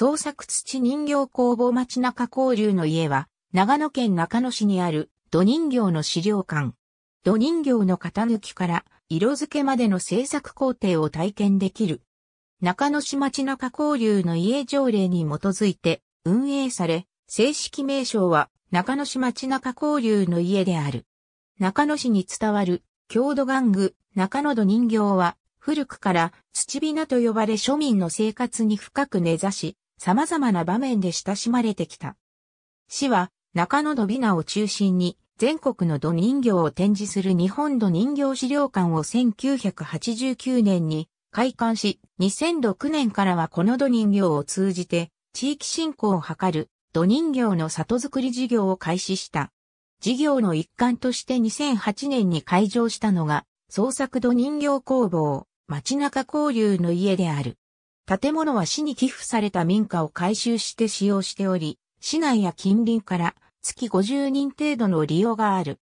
創作土人形工房町中交流の家は、長野県中野市にある土人形の資料館。土人形の型抜きから色付けまでの制作工程を体験できる。中野市町中交流の家条例に基づいて運営され、正式名称は中野市町中交流の家である。中野市に伝わる郷土玩具中野土人形は古くから土びなと呼ばれ庶民の生活に深く根ざし、様々な場面で親しまれてきた。市は中野土美奈を中心に全国の土人形を展示する日本土人形資料館を1989年に開館し、2006年からはこの土人形を通じて地域振興を図る土人形の里づくり事業を開始した。事業の一環として2008年に開場したのが創作土人形工房、街中交流の家である。建物は市に寄付された民家を改修して使用しており、市内や近隣から月50人程度の利用がある。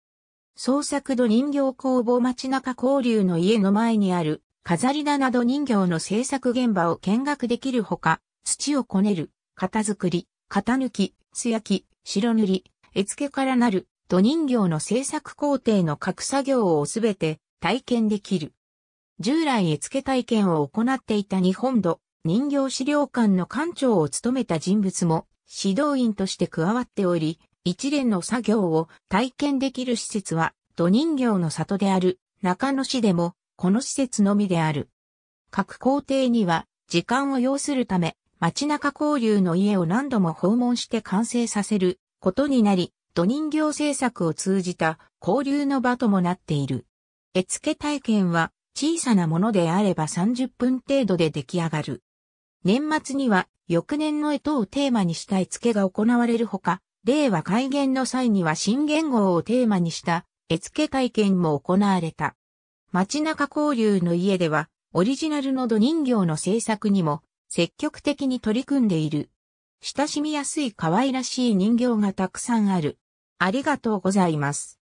創作土人形工房町中交流の家の前にある飾り棚ど人形の制作現場を見学できるほか、土をこねる、型作り、型抜き、素焼き、白塗り、絵付けからなる土人形の制作工程の各作業をすべて体験できる。従来絵付け体験を行っていた日本土人形資料館の館長を務めた人物も指導員として加わっており、一連の作業を体験できる施設は、土人形の里である中野市でも、この施設のみである。各工程には、時間を要するため、街中交流の家を何度も訪問して完成させることになり、土人形制作を通じた交流の場ともなっている。絵付け体験は小さなものであれば30分程度で出来上がる。年末には翌年の絵とをテーマにした絵付けが行われるほか、令和改元の際には新元号をテーマにした絵付け体験も行われた。街中交流の家では、オリジナルの土人形の制作にも積極的に取り組んでいる。親しみやすい可愛らしい人形がたくさんある。ありがとうございます。